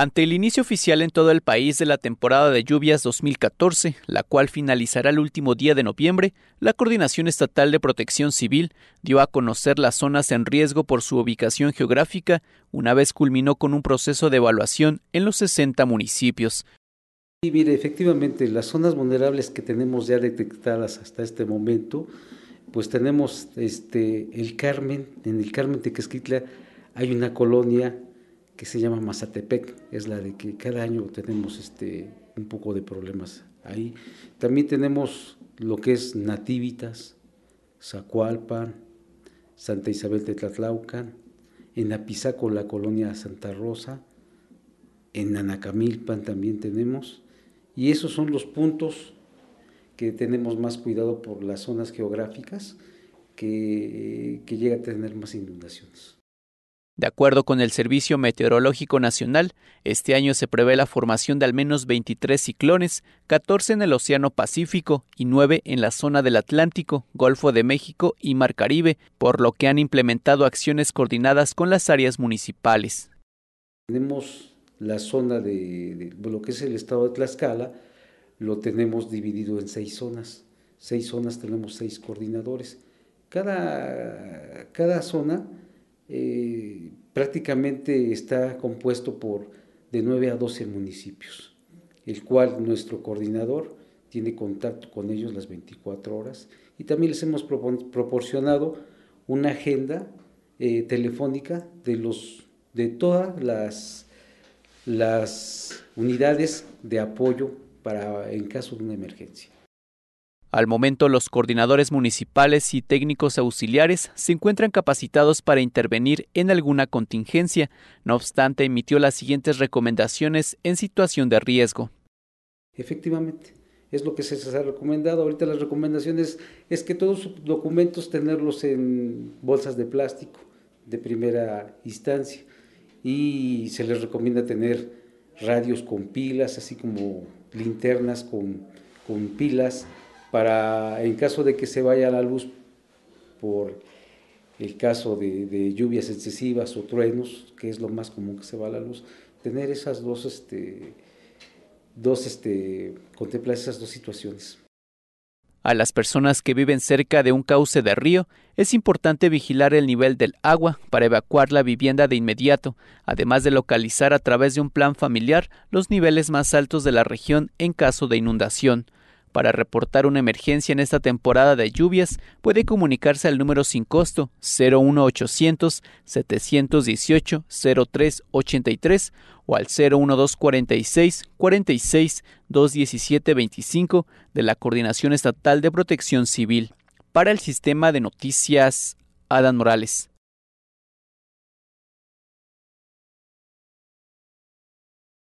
Ante el inicio oficial en todo el país de la temporada de lluvias 2014, la cual finalizará el último día de noviembre, la Coordinación Estatal de Protección Civil dio a conocer las zonas en riesgo por su ubicación geográfica, una vez culminó con un proceso de evaluación en los 60 municipios. Y efectivamente, las zonas vulnerables que tenemos ya detectadas hasta este momento, pues tenemos este el Carmen, en el Carmen Tequesquitla hay una colonia que se llama Mazatepec, es la de que cada año tenemos este, un poco de problemas ahí. También tenemos lo que es Nativitas, Zacualpan, Santa Isabel de Tlatlauca, en Apizaco la colonia Santa Rosa, en Anacamilpan también tenemos, y esos son los puntos que tenemos más cuidado por las zonas geográficas que, que llega a tener más inundaciones. De acuerdo con el Servicio Meteorológico Nacional, este año se prevé la formación de al menos 23 ciclones, 14 en el Océano Pacífico y 9 en la zona del Atlántico, Golfo de México y Mar Caribe, por lo que han implementado acciones coordinadas con las áreas municipales. Tenemos la zona de, lo que es el estado de Tlaxcala, lo tenemos dividido en seis zonas. Seis zonas tenemos seis coordinadores. Cada, cada zona eh, prácticamente está compuesto por de 9 a 12 municipios, el cual nuestro coordinador tiene contacto con ellos las 24 horas y también les hemos proporcionado una agenda eh, telefónica de los de todas las las unidades de apoyo para en caso de una emergencia. Al momento, los coordinadores municipales y técnicos auxiliares se encuentran capacitados para intervenir en alguna contingencia, no obstante, emitió las siguientes recomendaciones en situación de riesgo. Efectivamente, es lo que se les ha recomendado. Ahorita las recomendaciones es que todos sus documentos tenerlos en bolsas de plástico de primera instancia y se les recomienda tener radios con pilas, así como linternas con, con pilas para, en caso de que se vaya la luz por el caso de, lluvias excesivas o truenos, que es lo más común que se va la luz, tener esas dos, este, dos, este, contemplar esas dos situaciones. A las personas que viven cerca de un cauce de río, es importante vigilar el nivel del agua para evacuar la vivienda de inmediato, además de localizar a través de un plan familiar los niveles más altos de la región en caso de inundación. Para reportar una emergencia en esta temporada de lluvias, puede comunicarse al número sin costo 01800 718 0383 o al 01246 46 217 25 de la Coordinación Estatal de Protección Civil. Para el sistema de noticias, Adán Morales.